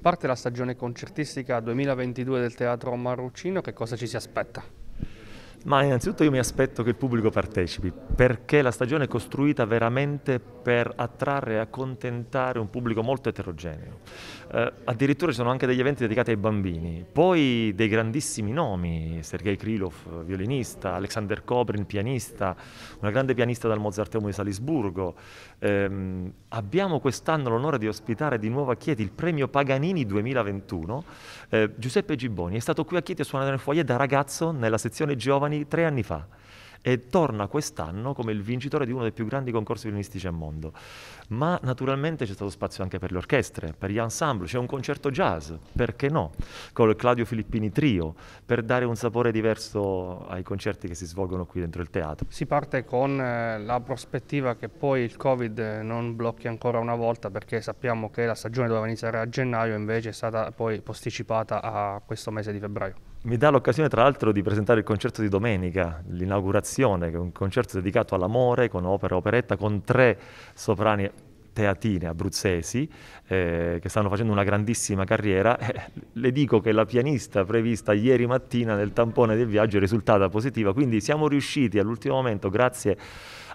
Parte la stagione concertistica 2022 del Teatro Marruccino, che cosa ci si aspetta? Ma innanzitutto io mi aspetto che il pubblico partecipi, perché la stagione è costruita veramente per attrarre e accontentare un pubblico molto eterogeneo. Eh, addirittura ci sono anche degli eventi dedicati ai bambini, poi dei grandissimi nomi, Sergei Krylov, violinista, Alexander Kobrin, pianista, una grande pianista dal Mozarteum di Salisburgo. Eh, abbiamo quest'anno l'onore di ospitare di nuovo a Chieti il premio Paganini 2021. Eh, Giuseppe Gibboni è stato qui a Chieti a suonare nel foyer da ragazzo nella sezione giovane giovani tre anni fa e torna quest'anno come il vincitore di uno dei più grandi concorsi violinistici al mondo. Ma naturalmente c'è stato spazio anche per le orchestre, per gli ensemble, c'è un concerto jazz, perché no? Con il Claudio Filippini Trio, per dare un sapore diverso ai concerti che si svolgono qui dentro il teatro. Si parte con eh, la prospettiva che poi il Covid eh, non blocchi ancora una volta perché sappiamo che la stagione doveva iniziare a gennaio, invece è stata poi posticipata a questo mese di febbraio. Mi dà l'occasione tra l'altro di presentare il concerto di domenica, l'inaugurazione Azione, che è un concerto dedicato all'amore con opera operetta, con tre soprani teatine abruzzesi eh, che stanno facendo una grandissima carriera. Eh, le dico che la pianista prevista ieri mattina nel tampone del viaggio è risultata positiva, quindi siamo riusciti all'ultimo momento, grazie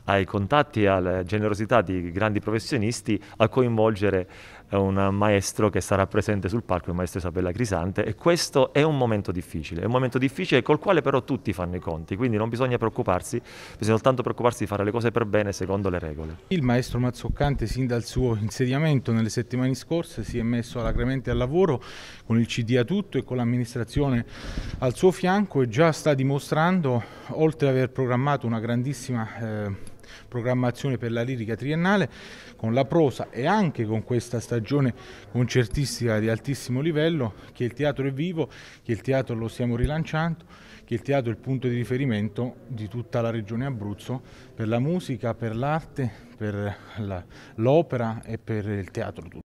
ai contatti e alla generosità di grandi professionisti, a coinvolgere eh, un maestro che sarà presente sul palco, il maestro Isabella Crisante, e questo è un momento difficile, è un momento difficile col quale però tutti fanno i conti, quindi non bisogna preoccuparsi, bisogna soltanto preoccuparsi di fare le cose per bene secondo le regole. Il maestro Mazzoccante, sindaco dal suo insediamento nelle settimane scorse si è messo alacremente al lavoro con il CD a tutto e con l'amministrazione al suo fianco e già sta dimostrando, oltre ad aver programmato una grandissima eh, programmazione per la lirica triennale, con la prosa e anche con questa stagione concertistica di altissimo livello, che il teatro è vivo, che il teatro lo stiamo rilanciando, che il teatro è il punto di riferimento di tutta la regione Abruzzo per la musica, per l'arte, per l'opera e per il teatro tutto.